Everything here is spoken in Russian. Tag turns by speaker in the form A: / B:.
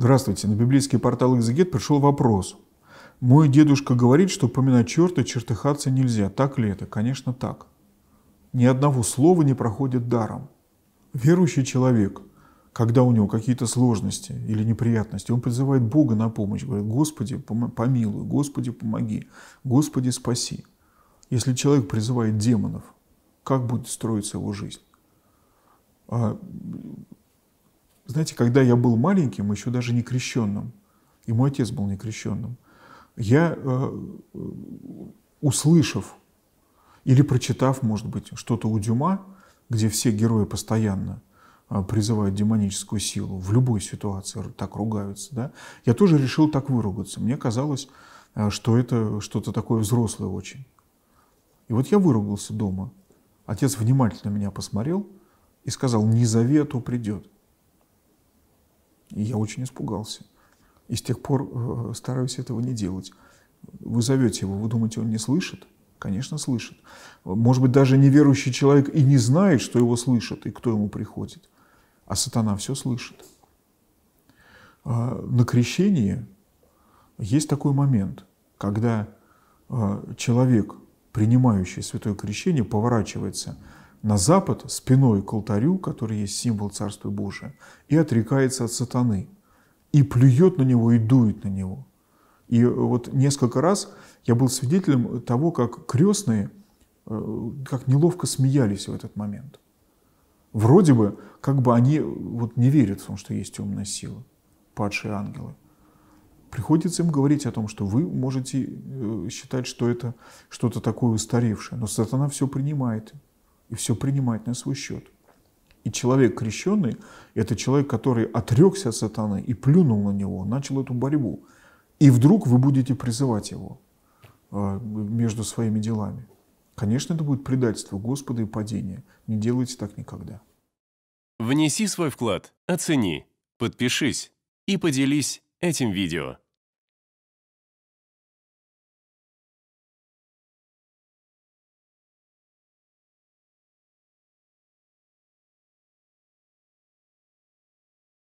A: Здравствуйте. На библейский портал «Экзегет» пришел вопрос. Мой дедушка говорит, что поминать черта чертыхаться нельзя. Так ли это? Конечно, так. Ни одного слова не проходит даром. Верующий человек, когда у него какие-то сложности или неприятности, он призывает Бога на помощь, говорит, Господи, помилуй, Господи, помоги, Господи, спаси. Если человек призывает демонов, как будет строиться его жизнь? А, знаете, когда я был маленьким, еще даже не крещенным, и мой отец был не крещенным, я, э, э, услышав или прочитав, может быть, что-то у Дюма, где все герои постоянно э, призывают демоническую силу, в любой ситуации так ругаются, да, я тоже решил так выругаться. Мне казалось, что это что-то такое взрослое очень. И вот я выругался дома. Отец внимательно меня посмотрел и сказал, не завету придет. И я очень испугался. И с тех пор э, стараюсь этого не делать. Вы зовете его, вы думаете, он не слышит? Конечно, слышит. Может быть, даже неверующий человек и не знает, что его слышат, и кто ему приходит. А сатана все слышит. А, на крещении есть такой момент, когда а, человек, принимающий святое крещение, поворачивается на запад спиной к алтарю, который есть символ Царства Божия, и отрекается от сатаны, и плюет на него, и дует на него. И э, вот несколько раз я был свидетелем того, как крестные э, как неловко смеялись в этот момент. Вроде бы, как бы они э, вот не верят в том, что есть темная сила, падшие ангелы. Приходится им говорить о том, что вы можете считать, что это что-то такое устаревшее, но сатана все принимает и все принимать на свой счет. И человек крещенный – это человек, который отрекся от сатаны и плюнул на него, начал эту борьбу. И вдруг вы будете призывать его э, между своими делами. Конечно, это будет предательство Господа и падение. Не делайте так никогда. Внеси свой вклад, оцени, подпишись и поделись этим видео.